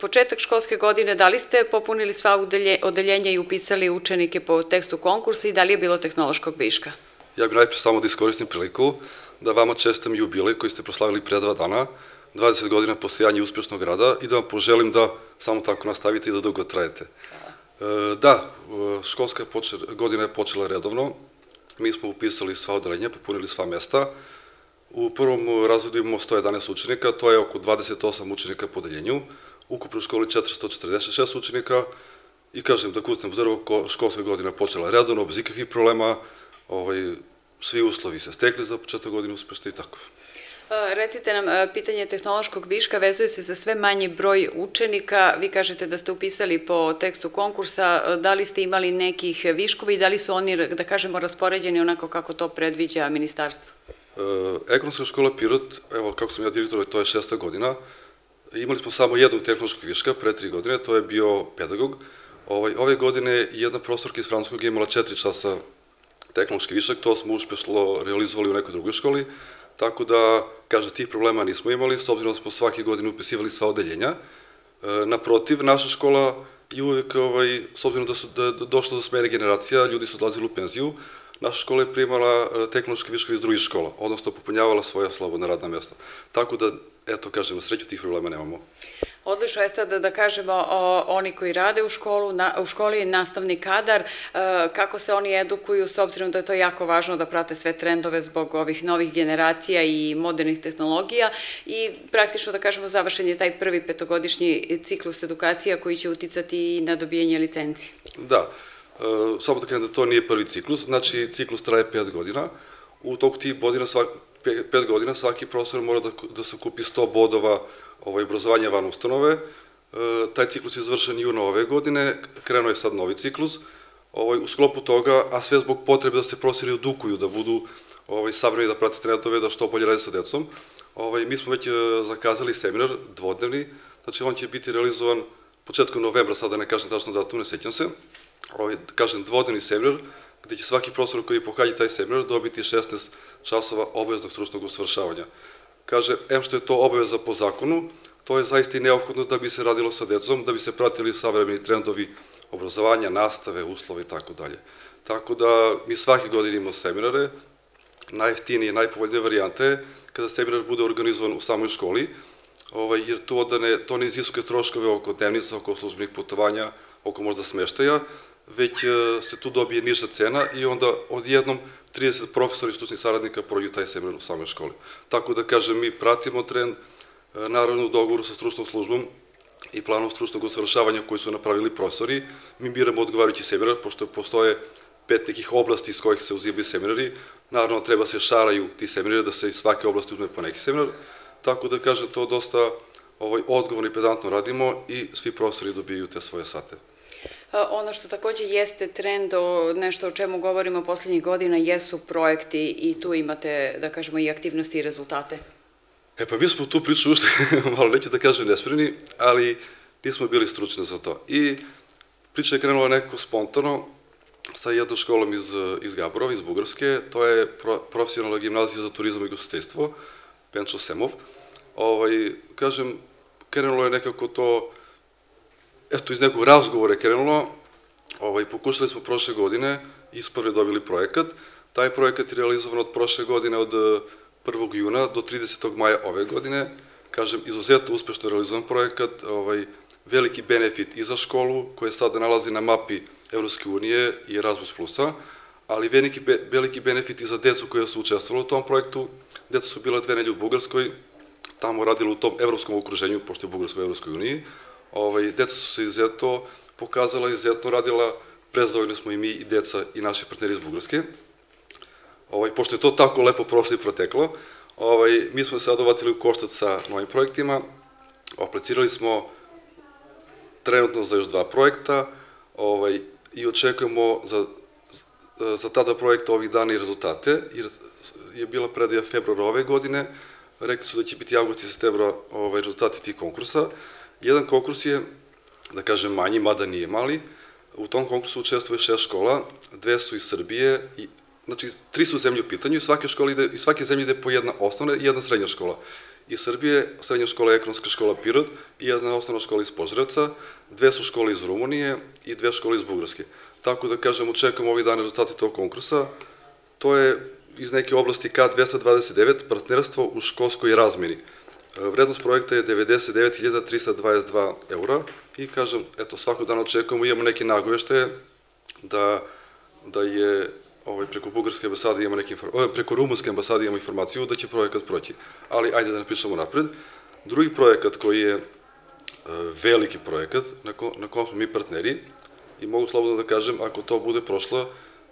početak školske godine, da li ste popunili sva odeljenja i upisali učenike po tekstu konkursa i da li je bilo tehnološkog viška? Ja bih najprej samo da iskoristim priliku da vama čestam jubilej koji ste proslavili pre dva dana, 20 godina postojanja uspešnog rada i da vam poželim da samo tako nastavite i da dugo trajete. E, da, e, školska godina je počela redovno, mi smo upisali sva odeljenja, popunili sva mesta, U prvom razredu imamo 111 učenika, to je oko 28 učenika po deljenju ukupno u školi 446 učenika i kažem da kusnem drvo, školska godina počela redovno, bez ikakvih problema, ovaj, svi uslovi se stekli za početak godine uspešno i tako. E, recite nam, e, pitanje tehnološkog viška vezuje se za sve manji broj učenika. Vi kažete da ste upisali po tekstu konkursa. E, da li ste imali nekih viškovi i da li su oni, da kažemo, raspoređeni onako kako to predviđa ministarstvo? E, ekonomska škola Pirot, evo kako sam ja direktor, to je šesta godina, Imali smo samo jednog tehnološkog viška pre tri godine, to je bio pedagog. Ovaj, ove godine jedna profesorka iz Francuskog je imala četiri časa tehnološki višak, to smo uspešno realizovali u nekoj drugoj školi, tako da, kaže, tih problema nismo imali, s obzirom da smo svake godine upisivali sva odeljenja. E, naprotiv, naša škola je uvek, ovaj, s obzirom da su da, došlo do smene generacija, ljudi su odlazili u penziju, naša škola je primala e, tehnološke viškovi iz drugih škola, odnosno popunjavala svoja slobodna radna mjesta. Tako da, eto, kažemo, sreću tih problema nemamo. Odlično je sada da, da kažemo o, oni koji rade u, školu, na, u školi, je nastavni kadar, e, kako se oni edukuju s obzirom da je to jako važno da prate sve trendove zbog ovih novih generacija i modernih tehnologija i praktično da kažemo završen je taj prvi petogodišnji ciklus edukacija koji će uticati i na dobijenje licencije. Da, E, samo da kažem da to nije prvi ciklus, znači ciklus traje pet godina, u toku tih godina, svak, pet godina svaki profesor mora da, da se kupi 100 bodova ovaj, obrazovanja van ustanove, e, taj ciklus je završen juna ove godine, krenuo je sad novi ciklus, ovaj, u sklopu toga, a sve zbog potrebe da se profesori edukuju, da budu ovaj, savremeni, da prate trendove, da što bolje rade sa decom. Ovaj, mi smo već e, zakazali seminar dvodnevni, znači on će biti realizovan početkom novembra, sada da ne kažem tačno datum, ne sećam se, ovaj, da kažem, dvodnevni seminar, gde će svaki profesor koji pohađa taj seminar dobiti 16 časova obaveznog stručnog usvršavanja. Kaže, em što je to obaveza po zakonu, to je zaista i neophodno da bi se radilo sa decom, da bi se pratili savremeni trendovi obrazovanja, nastave, uslove i tako dalje. Tako da mi svake godine imamo seminare, najeftinije, najpovoljnije varijante je kada seminar bude organizovan u samoj školi, ovaj, jer to, da ne, to ne iziskuje troškove oko dnevnica, oko službenih putovanja, oko možda smeštaja, već e, se tu dobije niža cena i onda odjednom 30 profesora i stručnih saradnika prođu taj seminar u samoj školi. Tako da kažem, mi pratimo trend, e, naravno u dogovoru sa stručnom službom i planom stručnog usavršavanja koji su napravili profesori, mi biramo odgovarajući seminar, pošto postoje pet nekih oblasti iz kojih se uzimaju seminari. Naravno, treba se šaraju ti seminari, da se iz svake oblasti uzme po neki seminar. Tako da, kažem, to dosta ovaj, odgovorno i pedantno radimo i svi profesori dobijaju te svoje sate. E, ono što takođe jeste trend, nešto o čemu govorimo poslednjih godina, jesu projekti i tu imate, da kažemo, i aktivnosti i rezultate. E pa mi smo tu priču ušli, malo neću da kažem nesprini, ali nismo bili stručni za to. I priča je krenula neko spontano sa jednom školom iz, iz Gaborova, iz Bugarske, to je pro, profesionalna gimnazija za turizam i gostiteljstvo, Penčo Semov. Ovaj, kažem, krenulo je nekako to eto, iz nekog razgovora je krenulo, ovaj, pokušali smo prošle godine, isprve dobili projekat, taj projekat je realizovan od prošle godine od 1. Eh, juna do 30. maja ove godine, kažem, izuzetno uspešno realizovan projekat, ovaj, veliki benefit i za školu, koja sada nalazi na mapi Evropske unije i Erasmus Plusa, ali veliki, veliki benefit i za decu koja su učestvovala u tom projektu. Deca su bila dve nelje u Bugarskoj, tamo radila u tom evropskom okruženju, pošto je Bugarska u Evropskoj uniji, ovaj, deca su se izuzetno pokazala, izuzetno radila, prezadovoljni smo i mi i deca i naši partneri iz Bugarske. Ovaj, pošto je to tako lepo prošlo i proteklo, ovaj, mi smo se sad u koštac sa novim projektima, aplicirali smo trenutno za još dva projekta ovaj, i očekujemo za, za ta dva projekta ovih dana i rezultate, jer je bila predaja februara ove godine, rekli su da će biti avgust i septembra ovaj, rezultati tih konkursa. Jedan konkurs je, da kažem, manji, mada nije mali. U tom konkursu učestvuje šest škola, dve su iz Srbije, i, znači tri su zemlje u pitanju, svake, škole ide, i svake zemlje ide po jedna osnovna i jedna srednja škola. Iz Srbije srednja škola je ekonomska škola Pirot i jedna osnovna škola iz Požrevca, dve su škole iz Rumunije i dve škole iz Bugarske. Tako da kažem, očekujemo ovih dana rezultate tog konkursa. To je iz neke oblasti K229, partnerstvo u školskoj razmini. Vrednost projekta je 99.322 eura i kažem, eto, svakog dana očekujemo, imamo neke nagovešte da, da je ovaj, preko Bugarske ambasade imamo neke, ovaj, preko Rumunske ambasade imamo informaciju da će projekat proći. Ali ajde da napišemo napred. Drugi projekat koji je e, veliki projekat na, ko, na kom smo mi partneri i mogu slobodno da kažem ako to bude prošlo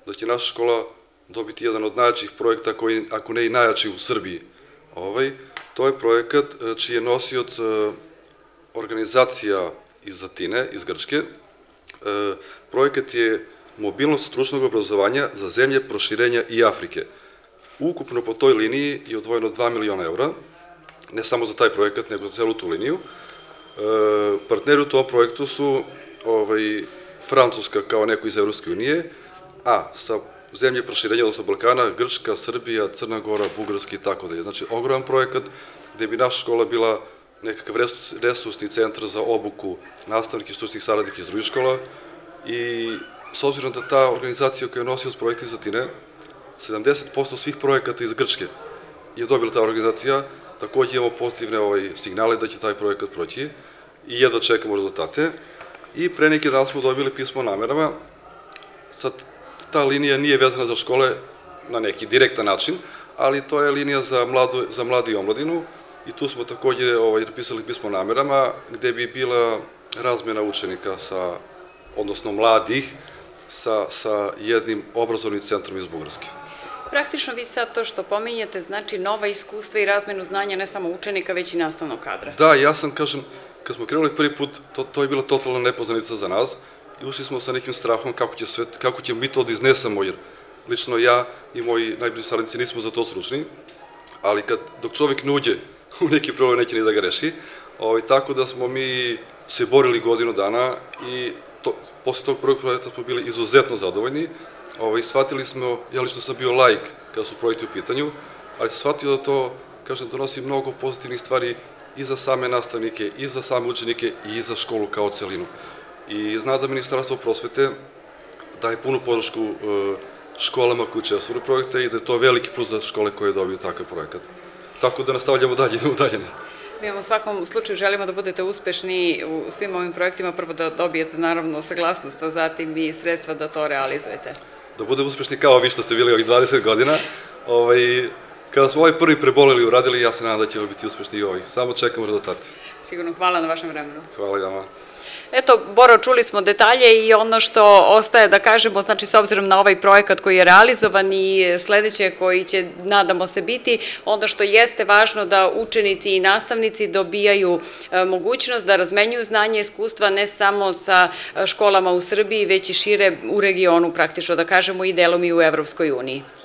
da će naša škola dobiti jedan od najjačih projekta koji ako ne i najjači u Srbiji. Ovaj, Тој е проекат чиј е носиот организација из Затине, из Грчке. Проекат е мобилност стручного образование за земје проширење и Африке. Укупно по тој линии е одвоено 2 милиона евра, не само за тај проекат, него за целото линију. Партнери у тоа проекту су овај, Француска као некој из Европски уније, а са zemlje proširenja, odnosno Balkana, Grčka, Srbija, Crna Gora, Bugarska i tako dalje. Znači, ogroman projekat gde bi naša škola bila nekakav resursni centar za obuku nastavnika i studijskih saradnika iz drugih škola i s obzirom da ta organizacija koja je nosio s projekta iz Atine, 70% svih projekata iz Grčke je dobila ta organizacija, takođe imamo pozitivne ovaj, signale da će taj projekat proći i jedva čekamo rezultate. I pre neki dan smo dobili pismo o namerama sa ta linija nije vezana za škole na neki direktan način, ali to je linija za, mladu, za mladi i omladinu i tu smo takođe ovaj, napisali pismo namerama gde bi bila razmena učenika sa, odnosno mladih, sa, sa jednim obrazovnim centrom iz Bugarske. Praktično vi sad to što pominjate znači nova iskustva i razmenu znanja ne samo učenika, već i nastavnog kadra. Da, ja sam, kažem, kad smo krenuli prvi put, to, to je bila totalna nepoznanica za nas, i ušli smo sa nekim strahom kako, će svet, kako ćemo mi to da iznesemo, jer lično ja i moji najbliži saradnici nismo za to stručni, ali kad, dok čovjek ne uđe u neki problem neće ni da ga reši, ovaj, tako da smo mi se borili godinu dana i to, posle tog prvog projekta smo bili izuzetno zadovoljni, ovaj, shvatili smo, ja lično sam bio lajk kada su projekti u pitanju, ali sam shvatio da to, kažem, donosi mnogo pozitivnih stvari i za same nastavnike, i za same učenike, i za školu kao celinu i zna da Ministarstvo prosvete daje punu podršku e, školama koji će da osvoru projekte i da je to veliki plus za škole koje dobiju takav projekat. Tako da nastavljamo dalje, idemo dalje. Mi vam u svakom slučaju želimo da budete uspešni u svim ovim projektima, prvo da dobijete naravno saglasnost, a zatim i sredstva da to realizujete. Da bude uspešni kao vi što ste bili ovih 20 godina. Ovaj, kada smo ovaj prvi prebolili i uradili, ja se nadam da ćemo biti uspešni i ovih. Samo čekamo rezultate. Sigurno, hvala na vašem vremenu. Hvala i vama. Eto, Boro, čuli smo detalje i ono što ostaje da kažemo, znači s obzirom na ovaj projekat koji je realizovan i sledeće koji će, nadamo se, biti, ono što jeste važno da učenici i nastavnici dobijaju e, mogućnost da razmenjuju znanje i iskustva ne samo sa e, školama u Srbiji, već i šire u regionu praktično, da kažemo i delom i u Evropskoj uniji.